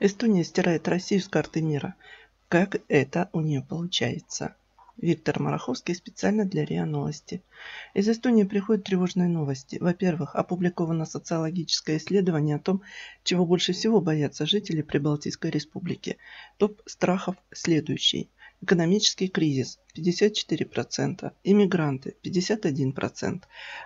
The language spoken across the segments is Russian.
Эстония стирает Россию с карты мира. Как это у нее получается? Виктор Мараховский специально для РИА Новости. Из Эстонии приходят тревожные новости. Во-первых, опубликовано социологическое исследование о том, чего больше всего боятся жители Прибалтийской республики. Топ страхов следующий экономический кризис 54%, иммигранты 51%,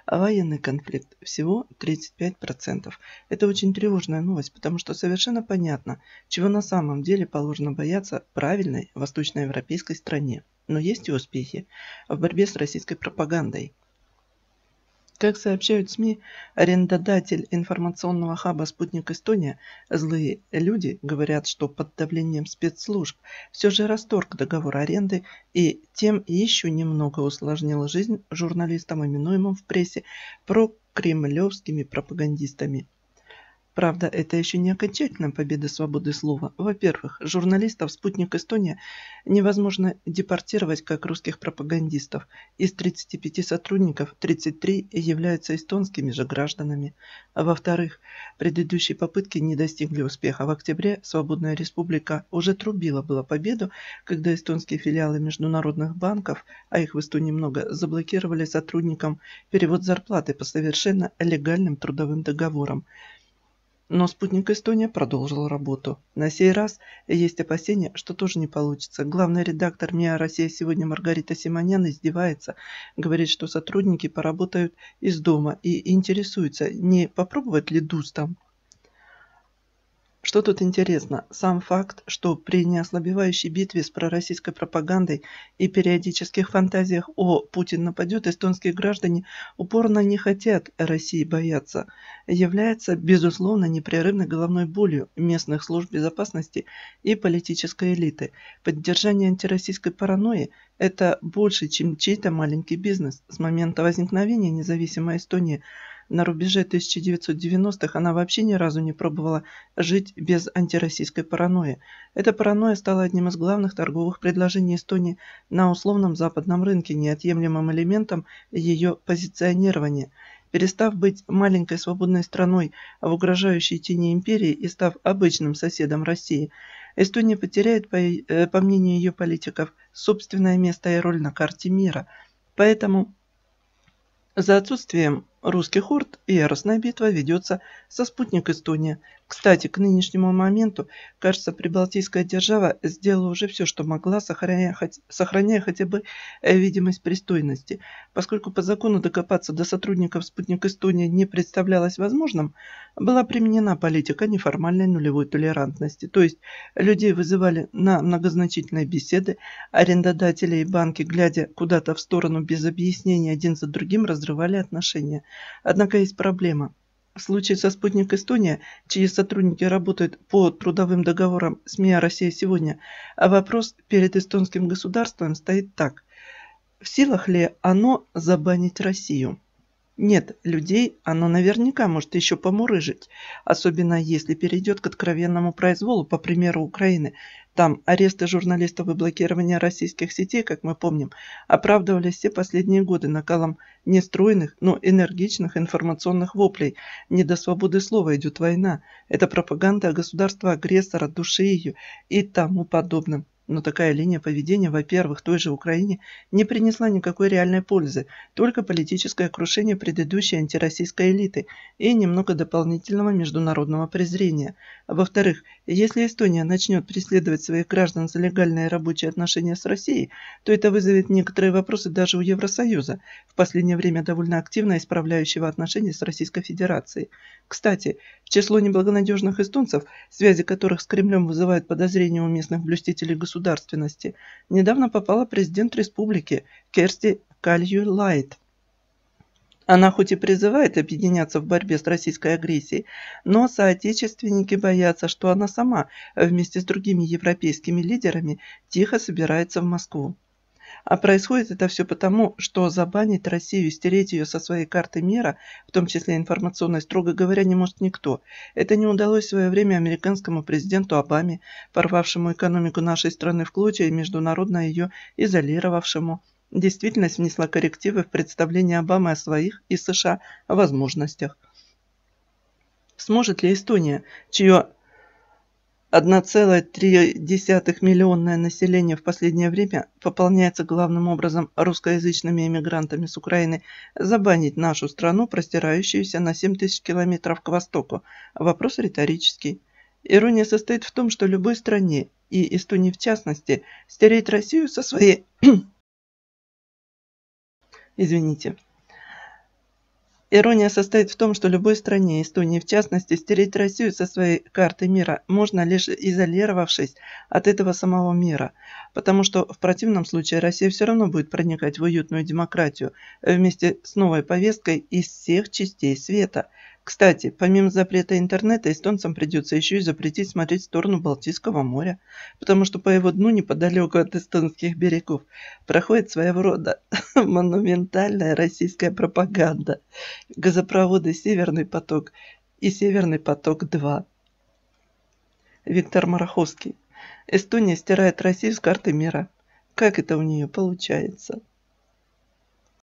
военный конфликт всего 35%. Это очень тревожная новость, потому что совершенно понятно, чего на самом деле положено бояться правильной восточноевропейской стране. Но есть и успехи в борьбе с российской пропагандой. Как сообщают СМИ, арендодатель информационного хаба «Спутник Эстония» злые люди говорят, что под давлением спецслужб все же расторг договор аренды и тем еще немного усложнил жизнь журналистам, именуемым в прессе прокремлевскими пропагандистами – Правда, это еще не окончательная победа свободы слова. Во-первых, журналистов «Спутник Эстония» невозможно депортировать как русских пропагандистов. Из 35 сотрудников 33 являются эстонскими же гражданами. Во-вторых, предыдущие попытки не достигли успеха. В октябре Свободная Республика уже трубила была победу, когда эстонские филиалы международных банков, а их в Эстонии много, заблокировали сотрудникам перевод зарплаты по совершенно легальным трудовым договорам – но спутник Эстония продолжил работу. На сей раз есть опасения, что тоже не получится. Главный редактор МИА «Россия сегодня» Маргарита Симоняна издевается. Говорит, что сотрудники поработают из дома и интересуется, не попробовать ли ДУС там. Что тут интересно? Сам факт, что при неослабевающей битве с пророссийской пропагандой и периодических фантазиях о «Путин нападет» эстонские граждане упорно не хотят России бояться, является, безусловно, непрерывной головной болью местных служб безопасности и политической элиты. Поддержание антироссийской паранойи – это больше, чем чей-то маленький бизнес. С момента возникновения независимой Эстонии – на рубеже 1990-х она вообще ни разу не пробовала жить без антироссийской паранойи. Эта паранойя стала одним из главных торговых предложений Эстонии на условном западном рынке, неотъемлемым элементом ее позиционирования – перестав быть маленькой свободной страной в угрожающей тени империи и став обычным соседом России, Эстония потеряет, по, э, по мнению ее политиков, собственное место и роль на карте мира. Поэтому за отсутствием Русский хорд и яростная битва ведется со спутник Эстония. Кстати, к нынешнему моменту, кажется, прибалтийская держава сделала уже все, что могла, сохраняя, хоть, сохраняя хотя бы э, видимость пристойности. Поскольку по закону докопаться до сотрудников спутник Эстония не представлялось возможным, была применена политика неформальной нулевой толерантности. То есть людей вызывали на многозначительные беседы, арендодатели и банки, глядя куда-то в сторону без объяснений один за другим, разрывали отношения. Однако есть проблема. В случае со «Спутник Эстония», чьи сотрудники работают по трудовым договорам СМИ России сегодня», а вопрос перед эстонским государством стоит так. В силах ли оно забанить Россию? Нет, людей оно наверняка может еще помурыжить, особенно если перейдет к откровенному произволу, по примеру Украины. Там аресты журналистов и блокирование российских сетей, как мы помним, оправдывались все последние годы накалом нестройных, но энергичных информационных воплей. Не до свободы слова идет война. Это пропаганда государства-агрессора, души ее и тому подобным. Но такая линия поведения, во-первых, той же Украине не принесла никакой реальной пользы, только политическое крушение предыдущей антироссийской элиты и немного дополнительного международного презрения. А во-вторых, если Эстония начнет преследовать своих граждан за легальные рабочие отношения с Россией, то это вызовет некоторые вопросы даже у Евросоюза, в последнее время довольно активно исправляющего отношения с Российской Федерацией. Кстати, Число неблагонадежных эстонцев, связи которых с Кремлем вызывают подозрения у местных блюстителей государственности, недавно попала президент республики Керсти Кальюлайт. Она хоть и призывает объединяться в борьбе с российской агрессией, но соотечественники боятся, что она сама вместе с другими европейскими лидерами тихо собирается в Москву. А происходит это все потому, что забанить Россию, стереть ее со своей карты мира, в том числе информационной, строго говоря, не может никто. Это не удалось в свое время американскому президенту Обаме, порвавшему экономику нашей страны в клочья и международно ее изолировавшему. Действительность внесла коррективы в представление Обамы о своих и США возможностях. Сможет ли Эстония, чье 1,3 миллионное население в последнее время пополняется главным образом русскоязычными эмигрантами с Украины. Забанить нашу страну, простирающуюся на 7 тысяч километров к востоку? Вопрос риторический. Ирония состоит в том, что любой стране, и Эстонии в частности, стереть Россию со своей... Извините, Ирония состоит в том, что любой стране, Эстонии в частности, стереть Россию со своей карты мира можно лишь изолировавшись от этого самого мира, потому что в противном случае Россия все равно будет проникать в уютную демократию вместе с новой повесткой из всех частей света – кстати, помимо запрета интернета, эстонцам придется еще и запретить смотреть в сторону Балтийского моря, потому что по его дну неподалеку от эстонских берегов проходит своего рода монументальная российская пропаганда, газопроводы «Северный поток» и «Северный поток-2». Виктор Мараховский. Эстония стирает Россию с карты мира. Как это у нее получается?